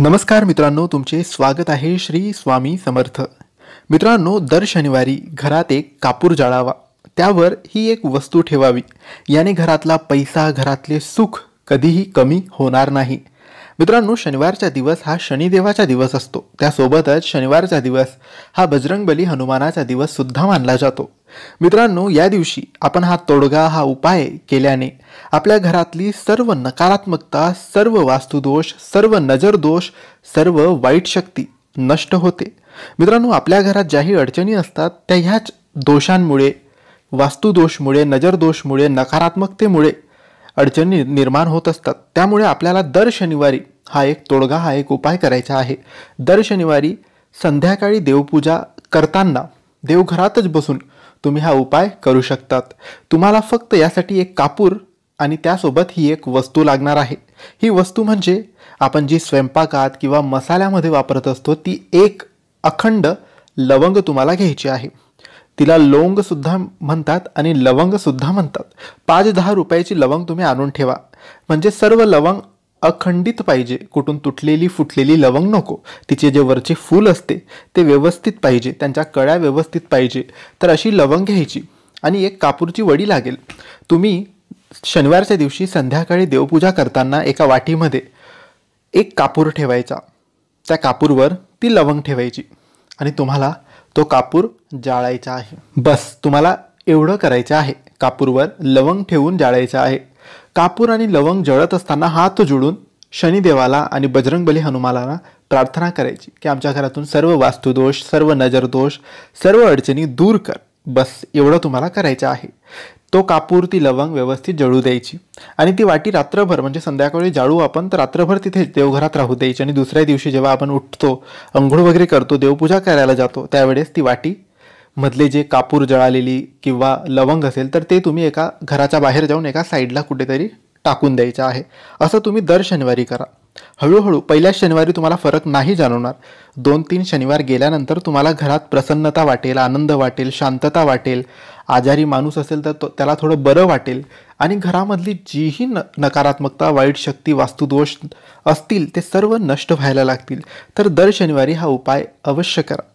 नमस्कार मित्रांनो तुमचे स्वागत आहे श्री स्वामी समर्थ मित्रांनो दर शनिवारी घरात एक कापूर जाळावा त्यावर ही एक वस्तू ठेवावी याने घरातला पैसा घरातले सुख कधीही कमी होणार नाही मित्रांनो शनिवारचा दिवस हा शनिदेवाचा दिवस असतो त्यासोबतच शनिवारचा दिवस हा बजरंगबली हनुमानाचा दिवससुद्धा मानला जातो मित्रांनो या दिवशी आपण हा तोडगा हा उपाय केल्याने आपल्या घरातली सर्व नकारात्मकता सर्व वास्तुदोष सर्व नजरदोष सर्व वाईट शक्ती नष्ट होते मित्रांनो आपल्या घरात ज्याही अडचणी असतात त्या ह्याच दोषांमुळे वास्तुदोषमुळे नजरदोषमुळे नकारात्मकतेमुळे अडचणी निर्माण होत असतात त्यामुळे आपल्याला दर शनिवारी हा एक तोडगा हा एक उपाय करायचा आहे दर शनिवारी संध्याकाळी देवपूजा करताना देवघरातच बसून तुम्ही हा उपाय करू शकतात तुम्हाला फक्त यासाठी एक कापूर आणि त्यासोबत ही एक वस्तू लागणार आहे ही वस्तू म्हणजे आपण जी स्वयंपाकात किंवा मसाल्यामध्ये वापरत असतो ती एक अखंड लवंग तुम्हाला घ्यायची आहे तिला लवंगसुद्धा म्हणतात आणि लवंगसुद्धा म्हणतात पाच दहा रुपयाची लवंग तुम्ही आणून ठेवा म्हणजे सर्व लवंग अखंडित पाहिजे कुठून तुटलेली फुटलेली लवंग नको तिचे जे वरचे फूल असते ते व्यवस्थित पाहिजे त्यांच्या कळ्या व्यवस्थित पाहिजे तर अशी लवंग घ्यायची आणि एक कापूरची वडी लागेल तुम्ही शनिवारच्या दिवशी संध्याकाळी देवपूजा करताना एका वाटीमध्ये एक कापूर ठेवायचा त्या कापूरवर ती लवंग ठेवायची आणि तुम्हाला तो कापूर जाळायचा आहे बस तुम्हाला एवढं करायचं आहे कापूरवर लवंग ठेवून जाळायचं आहे कापूर आणि लवंग जळत असताना हात जोडून शनिदेवाला आणि बजरंगबली हनुमानाला प्रार्थना करायची की आमच्या घरातून सर्व वास्तुदोष सर्व नजरदोष सर्व अडचणी दूर कर बस एवढं तुम्हाला करायचं आहे तो कापूर ती लवंग व्यवस्थित जळू द्यायची आणि ती वाटी रात्रभर म्हणजे संध्याकाळी जाळू आपण तर रात्रभर तिथे देवघरात राहू द्यायची आणि दुसऱ्या दिवशी जेव्हा आपण उठतो अंघोळ वगैरे करतो देवपूजा करायला जातो त्यावेळेस ती वाटी मधले जे कापूर जळालेली किंवा लवंग असेल तर ते तुम्ही एका घराच्या बाहेर जाऊन एका साईडला कुठेतरी टाकून द्यायचं आहे असं तुम्ही दर शनिवारी करा हळूहळू पहिल्या शनिवारी तुम्हाला फरक नाही जाणवणार दोन तीन शनिवार गेल्यानंतर तुम्हाला घरात प्रसन्नता वाटेल आनंद वाटेल शांतता वाटेल आजारी माणूस असेल तर त्याला थोडं बरं वाटेल आणि घरामधली जीही न नकारात्मकता वाईट शक्ती वास्तुदोष असतील ते सर्व नष्ट व्हायला लागतील तर दर शनिवारी हा उपाय अवश्य करा